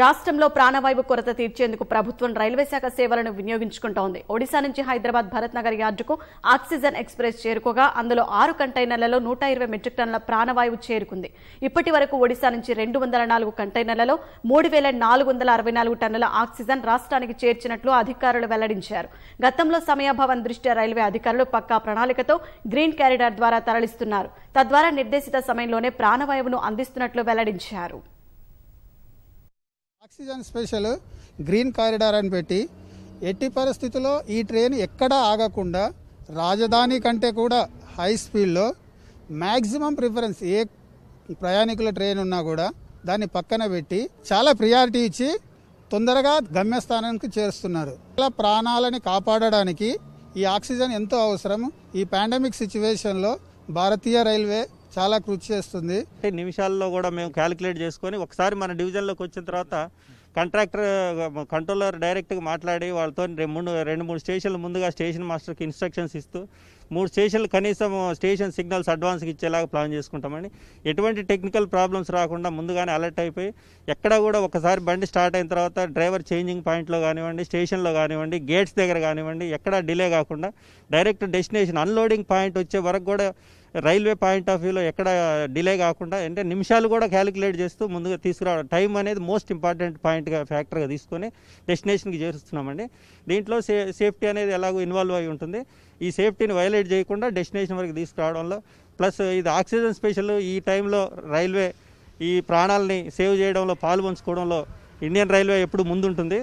రాష్ట్రంలో ప్రాణవాయువు కొరత తీర్చేందుకు ప్రభుత్వం రైల్వే శాఖ సేవలను వినియోగించుకుంటోంది ఒడిశా నుంచి హైదరాబాద్ భరత్ నగర్ యార్డుకు ఆక్సిజన్ ఎక్స్ప్రెస్ చేరుకోగా అందులో ఆరు కంటైనర్లలో నూట ఇరవై మెట్రిక్ టన్నుల ప్రాణవాయువు చేరుకుంది ఇప్పటి వరకు ఒడిశా నుంచి రెండు వందల నాలుగు కంటైనర్లలో మూడు వేల నాలుగు వందల అరవై నాలుగు టన్నుల ఆక్సిజన్ రాష్ట్రానికి చేర్చినట్లు అధికారులు వెల్లడించారు గతంలో సమయాభావం దృష్ట్యా రైల్వే అధికారులు పక్కా ప్రణాళికతో గ్రీన్ కారిడార్ ద్వారా తరలిస్తున్నారు తద్వారా నిర్దేశిత సమయంలోనే ప్రాణవాయువును అందిస్తున్నట్లు వెల్లడించారు ఆక్సిజన్ స్పెషల్ గ్రీన్ కారిడార్ అని పెట్టి ఎట్టి పరిస్థితుల్లో ఈ ట్రైన్ ఎక్కడా ఆగకుండా రాజధాని కంటే కూడా హై స్పీడ్లో మ్యాక్సిమం ప్రిఫరెన్స్ ఏ ప్రయాణికుల ట్రైన్ ఉన్నా కూడా దాన్ని పక్కన పెట్టి చాలా ప్రియారిటీ ఇచ్చి తొందరగా గమ్యస్థానానికి చేరుస్తున్నారు ఇలా ప్రాణాలని కాపాడడానికి ఈ ఆక్సిజన్ ఎంతో అవసరం ఈ పాండమిక్ సిచ్యువేషన్లో భారతీయ రైల్వే చాలా కృషి చేస్తుంది నిమిషాల్లో కూడా మేము క్యాలిక్యులేట్ చేసుకొని ఒకసారి మన డివిజన్లోకి వచ్చిన తర్వాత కంట్రాక్టర్ కంట్రోలర్ డైరెక్ట్గా మాట్లాడి వాళ్ళతో రెండు రెండు మూడు స్టేషన్లు ముందుగా స్టేషన్ మాస్టర్కి ఇన్స్ట్రక్షన్స్ ఇస్తూ మూడు స్టేషన్లు కనీసం స్టేషన్ సిగ్నల్స్ అడ్వాన్స్కి ఇచ్చేలాగా ప్లాన్ చేసుకుంటామని ఎటువంటి టెక్నికల్ ప్రాబ్లమ్స్ రాకుండా ముందుగానే అలర్ట్ అయిపోయి ఎక్కడ కూడా ఒకసారి బండి స్టార్ట్ అయిన తర్వాత డ్రైవర్ చేంజింగ్ పాయింట్లో కానివ్వండి స్టేషన్లో కానివ్వండి గేట్స్ దగ్గర కానివ్వండి ఎక్కడ డిలే కాకుండా డైరెక్ట్ డెస్టినేషన్ అన్లోడింగ్ పాయింట్ వచ్చే వరకు కూడా రైల్వే పాయింట్ ఆఫ్ వ్యూలో ఎక్కడ డిలే కాకుండా అంటే నిమిషాలు కూడా క్యాలిక్యులేట్ చేస్తూ ముందుగా తీసుకురావడం టైం అనేది మోస్ట్ ఇంపార్టెంట్ పాయింట్గా ఫ్యాక్టర్గా తీసుకొని డెస్టినేషన్కి చేరుస్తున్నామండి దీంట్లో సే సేఫ్టీ అనేది ఎలాగో ఇన్వాల్వ్ అయి ఉంటుంది ఈ సేఫ్టీని వైలేట్ చేయకుండా డెస్టినేషన్ వరకు తీసుకురావడంలో ప్లస్ ఇది ఆక్సిజన్ స్పెషల్ ఈ టైంలో రైల్వే ఈ ప్రాణాలని సేవ్ చేయడంలో పాలు ఇండియన్ రైల్వే ఎప్పుడు ముందుంటుంది